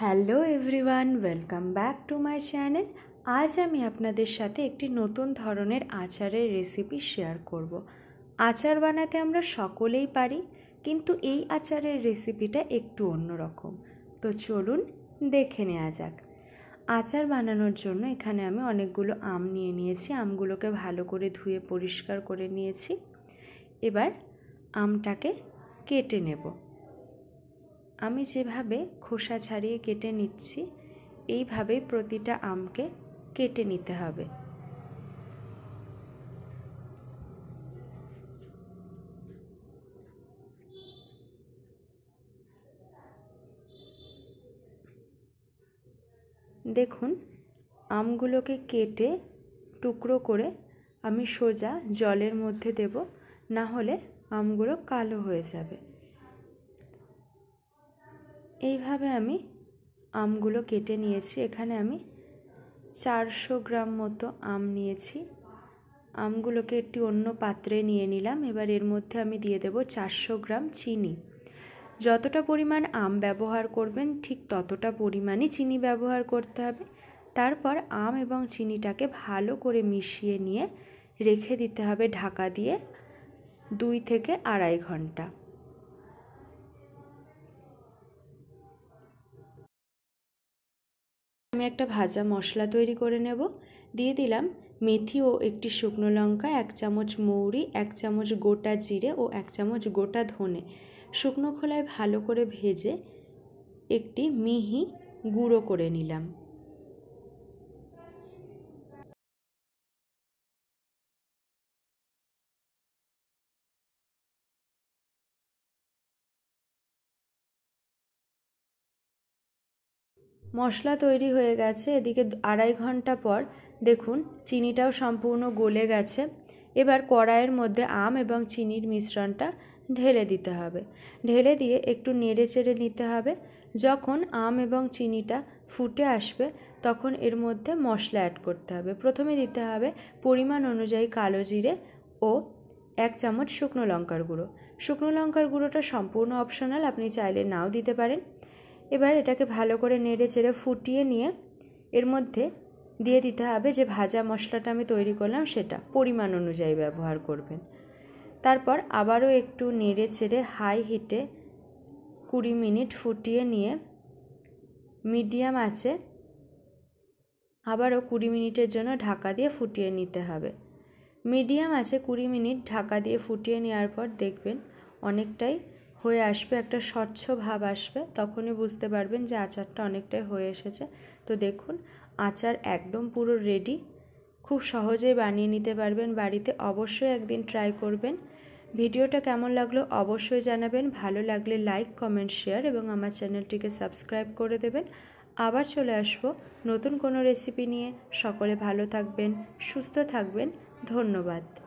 Hello everyone welcome back to my channel আজ আমি আপনাদের সাথে একটি নতুন ধরনের আচারের রেসিপি শেয়ার করব। আচার বানাতে আমরা সকলেই পারি কিন্তু এই আচারের রেসিপিটা একটু অন্যরকম তো চলুন দেখে নেওয়া যাক আচার বানানোর জন্য এখানে আমি অনেকগুলো আম নিয়ে নিয়েছি আমগুলোকে ভালো করে ধুয়ে পরিষ্কার করে নিয়েছি এবার আমটাকে কেটে নেবো আমি যেভাবে খোসা ছাড়িয়ে কেটে নিচ্ছি এইভাবেই প্রতিটা আমকে কেটে নিতে হবে দেখুন আমগুলোকে কেটে টুকরো করে আমি সোজা জলের মধ্যে দেব না হলে আমগুলো কালো হয়ে যাবে এইভাবে আমি আমগুলো কেটে নিয়েছি এখানে আমি চারশো গ্রাম মতো আম নিয়েছি আমগুলোকে একটি অন্য পাত্রে নিয়ে নিলাম এবার এর মধ্যে আমি দিয়ে দেব চারশো গ্রাম চিনি যতটা পরিমাণ আম ব্যবহার করবেন ঠিক ততটা পরিমাণই চিনি ব্যবহার করতে হবে তারপর আম এবং চিনিটাকে ভালো করে মিশিয়ে নিয়ে রেখে দিতে হবে ঢাকা দিয়ে দুই থেকে আড়াই ঘন্টা একটা ভাজা মশলা তৈরি করে নেব দিয়ে দিলাম মেথি ও একটি শুকনো লঙ্কা এক চামচ মৌরি এক চামচ গোটা জিরে ও এক চামচ গোটা ধনে শুকনো খোলায় ভালো করে ভেজে একটি মিহি গুঁড়ো করে নিলাম মশলা তৈরি হয়ে গেছে এদিকে আড়াই ঘন্টা পর দেখুন চিনিটাও সম্পূর্ণ গলে গেছে এবার কড়াইয়ের মধ্যে আম এবং চিনির মিশ্রণটা ঢেলে দিতে হবে ঢেলে দিয়ে একটু নেড়ে চেড়ে নিতে হবে যখন আম এবং চিনিটা ফুটে আসবে তখন এর মধ্যে মশলা অ্যাড করতে হবে প্রথমে দিতে হবে পরিমাণ অনুযায়ী কালো জিরে ও এক চামচ শুকনো লঙ্কার গুঁড়ো শুকনো লঙ্কার গুঁড়োটা সম্পূর্ণ অপশনাল আপনি চাইলে নাও দিতে পারেন এবার এটাকে ভালো করে নেড়ে চেড়ে ফুটিয়ে নিয়ে এর মধ্যে দিয়ে দিতে হবে যে ভাজা মশলাটা আমি তৈরি করলাম সেটা পরিমাণ অনুযায়ী ব্যবহার করবেন তারপর আবারও একটু নেড়ে চেড়ে হাই হিটে কুড়ি মিনিট ফুটিয়ে নিয়ে মিডিয়াম আছে আবারও কুড়ি মিনিটের জন্য ঢাকা দিয়ে ফুটিয়ে নিতে হবে মিডিয়াম আছে কুড়ি মিনিট ঢাকা দিয়ে ফুটিয়ে নেওয়ার পর দেখবেন অনেকটাই হয়ে আসবে একটা স্বচ্ছ ভাব আসবে তখনই বুঝতে পারবেন যে আচারটা অনেকটাই হয়ে এসেছে তো দেখুন আচার একদম পুরো রেডি খুব সহজেই বানিয়ে নিতে পারবেন বাড়িতে অবশ্যই একদিন ট্রাই করবেন ভিডিওটা কেমন লাগলো অবশ্যই জানাবেন ভালো লাগলে লাইক কমেন্ট শেয়ার এবং আমার চ্যানেলটিকে সাবস্ক্রাইব করে দেবেন আবার চলে আসবো নতুন কোনো রেসিপি নিয়ে সকলে ভালো থাকবেন সুস্থ থাকবেন ধন্যবাদ